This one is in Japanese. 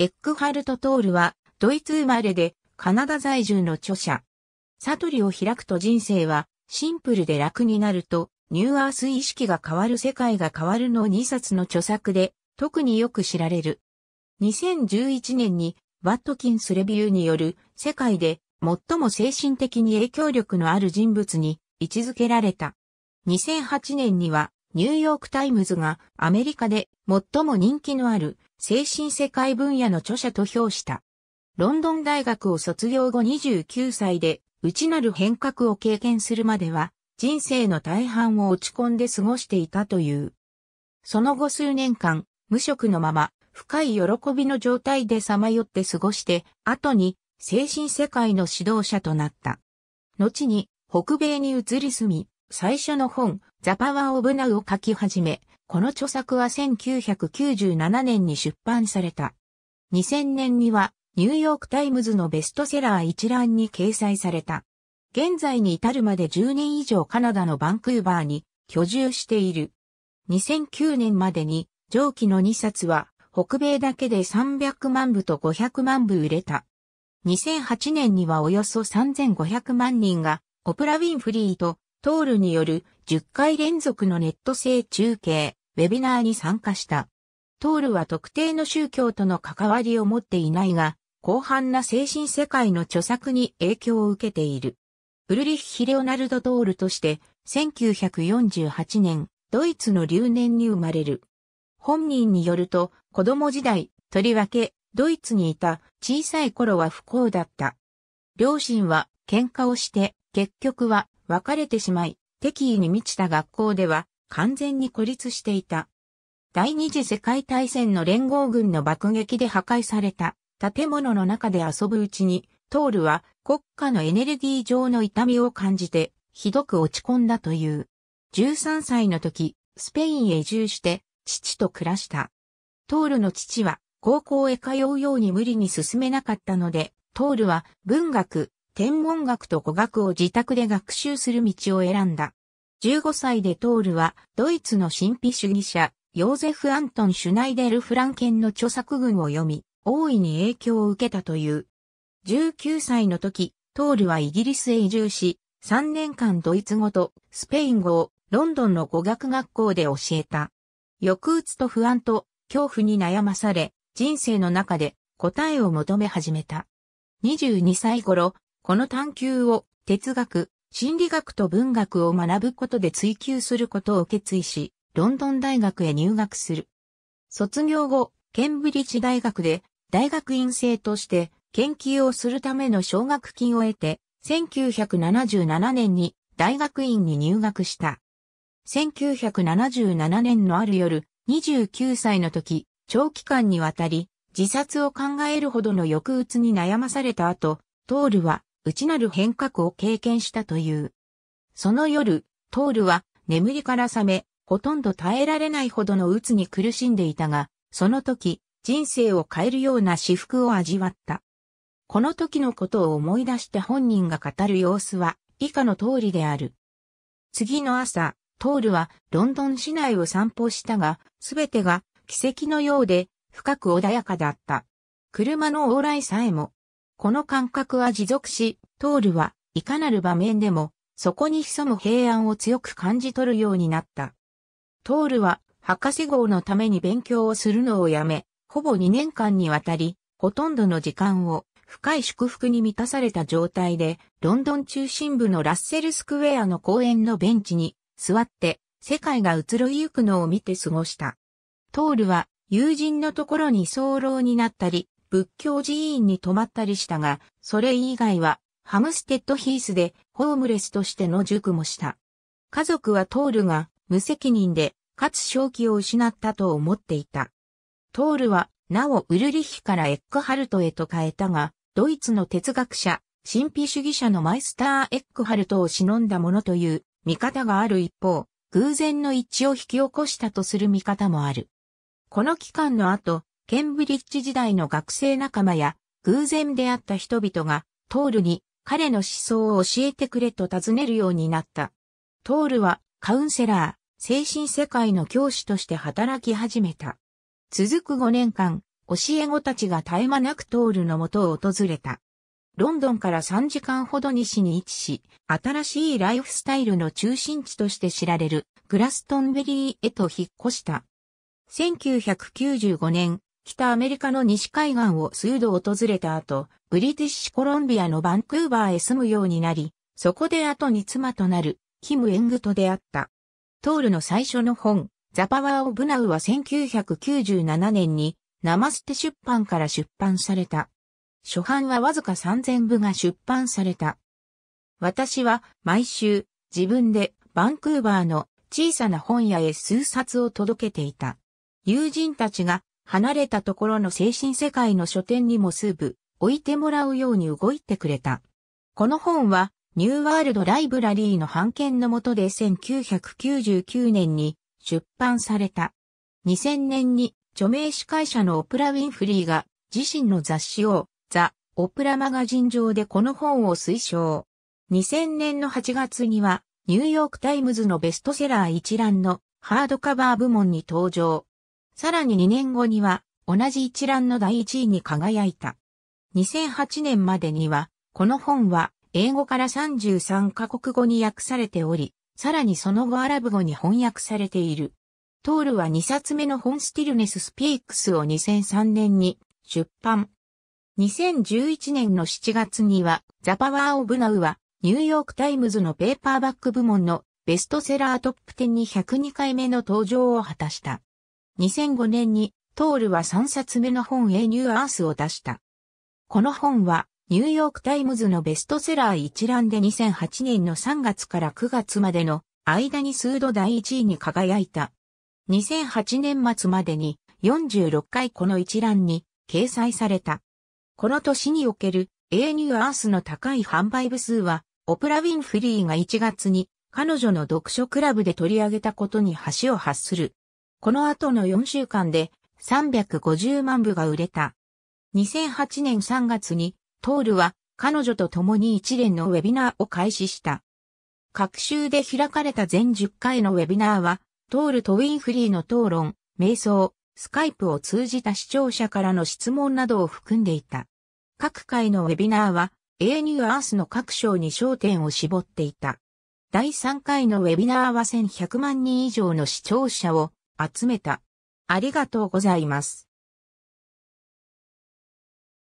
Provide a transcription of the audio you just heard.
エックハルト・トールは、ドイツ生まれで、カナダ在住の著者。悟りを開くと人生は、シンプルで楽になると、ニューアース意識が変わる世界が変わるの2冊の著作で、特によく知られる。2011年に、ワットキンス・レビューによる、世界で、最も精神的に影響力のある人物に、位置づけられた。2008年には、ニューヨーク・タイムズが、アメリカで、最も人気のある、精神世界分野の著者と評した。ロンドン大学を卒業後29歳で、内なる変革を経験するまでは、人生の大半を落ち込んで過ごしていたという。その後数年間、無職のまま、深い喜びの状態でさまよって過ごして、後に、精神世界の指導者となった。後に、北米に移り住み、最初の本、ザ・パワー・オブ・ナウを書き始め、この著作は1997年に出版された。2000年にはニューヨークタイムズのベストセラー一覧に掲載された。現在に至るまで10年以上カナダのバンクーバーに居住している。2009年までに上記の2冊は北米だけで300万部と500万部売れた。2008年にはおよそ3500万人がオプラ・ウィンフリーとトールによる10回連続のネット性中継、ウェビナーに参加した。トールは特定の宗教との関わりを持っていないが、広範な精神世界の著作に影響を受けている。ウルリッヒ・レオナルド・トールとして、1948年、ドイツの留年に生まれる。本人によると、子供時代、とりわけ、ドイツにいた小さい頃は不幸だった。両親は喧嘩をして、結局は別れてしまい、敵意に満ちた学校では完全に孤立していた。第二次世界大戦の連合軍の爆撃で破壊された建物の中で遊ぶうちに、トールは国家のエネルギー上の痛みを感じて、ひどく落ち込んだという。13歳の時、スペインへ移住して、父と暮らした。トールの父は高校へ通うように無理に進めなかったので、トールは文学、天文学と語学を自宅で学習する道を選んだ。15歳でトールは、ドイツの神秘主義者、ヨーゼフ・アントン・シュナイデル・フランケンの著作群を読み、大いに影響を受けたという。19歳の時、トールはイギリスへ移住し、3年間ドイツ語とスペイン語をロンドンの語学学校で教えた。抑うつと不安と恐怖に悩まされ、人生の中で答えを求め始めた。22歳頃、この探求を哲学、心理学と文学を学ぶことで追求することを決意し、ロンドン大学へ入学する。卒業後、ケンブリッジ大学で大学院生として研究をするための奨学金を得て、1977年に大学院に入学した。1977年のある夜、29歳の時、長期間にわたり、自殺を考えるほどの抑うつに悩まされた後、トールは内なる変革を経験したという。その夜、トールは眠りから覚め、ほとんど耐えられないほどの鬱に苦しんでいたが、その時、人生を変えるような私服を味わった。この時のことを思い出して本人が語る様子は以下の通りである。次の朝、トールはロンドン市内を散歩したが、すべてが奇跡のようで深く穏やかだった。車の往来さえもこの感覚は持続し、トールはいかなる場面でも、そこに潜む平安を強く感じ取るようになった。トールは、博士号のために勉強をするのをやめ、ほぼ2年間にわたり、ほとんどの時間を深い祝福に満たされた状態で、ロンドン中心部のラッセルスクエアの公園のベンチに座って、世界が移ろいゆくのを見て過ごした。トールは友人のところに早漏になったり、仏教寺院に泊まったりしたが、それ以外はハムステッドヒースでホームレスとしての塾もした。家族はトールが無責任で、かつ正気を失ったと思っていた。トールは、なおウルリヒからエックハルトへと変えたが、ドイツの哲学者、神秘主義者のマイスター・エックハルトを忍んだものという見方がある一方、偶然の一致を引き起こしたとする見方もある。この期間の後、ケンブリッジ時代の学生仲間や偶然出会った人々がトールに彼の思想を教えてくれと尋ねるようになった。トールはカウンセラー、精神世界の教師として働き始めた。続く5年間、教え子たちが絶え間なくトールのもとを訪れた。ロンドンから3時間ほど西に位置し、新しいライフスタイルの中心地として知られるグラストンベリーへと引っ越した。1995年、北アメリカの西海岸を数度訪れた後、ブリティッシュコロンビアのバンクーバーへ住むようになり、そこで後に妻となる、キム・エングと出会った。トールの最初の本、ザ・パワー・オブ・ナウは1997年に、ナマステ出版から出版された。初版はわずか3000部が出版された。私は毎週自分でバンクーバーの小さな本屋へ数冊を届けていた。友人たちが離れたところの精神世界の書店にもすぐ置いてもらうように動いてくれた。この本はニューワールドライブラリーの版権の下で1999年に出版された。2000年に著名司会者のオプラ・ウィンフリーが自身の雑誌をザ・オプラマガジン上でこの本を推奨。2000年の8月にはニューヨークタイムズのベストセラー一覧のハードカバー部門に登場。さらに2年後には、同じ一覧の第1位に輝いた。2008年までには、この本は英語から33カ国語に訳されており、さらにその後アラブ語に翻訳されている。トールは2冊目の本スティルネススピークスを2003年に出版。2011年の7月には、ザ・パワー・オブ・ナウは、ニューヨーク・タイムズのペーパーバック部門のベストセラートップ10に102回目の登場を果たした。2005年にトールは3冊目の本エニューアースを出した。この本はニューヨークタイムズのベストセラー一覧で2008年の3月から9月までの間に数度第1位に輝いた。2008年末までに46回この一覧に掲載された。この年における A ニューアースの高い販売部数は、オプラ・ウィン・フリーが1月に彼女の読書クラブで取り上げたことに橋を発する。この後の4週間で350万部が売れた。2008年3月に、トールは彼女と共に一連のウェビナーを開始した。各週で開かれた全10回のウェビナーは、トールとウィンフリーの討論、瞑想、スカイプを通じた視聴者からの質問などを含んでいた。各回のウェビナーは、A ニューアースの各章に焦点を絞っていた。第3回のウェビナーは1100万人以上の視聴者を集めた。ありがとうございます。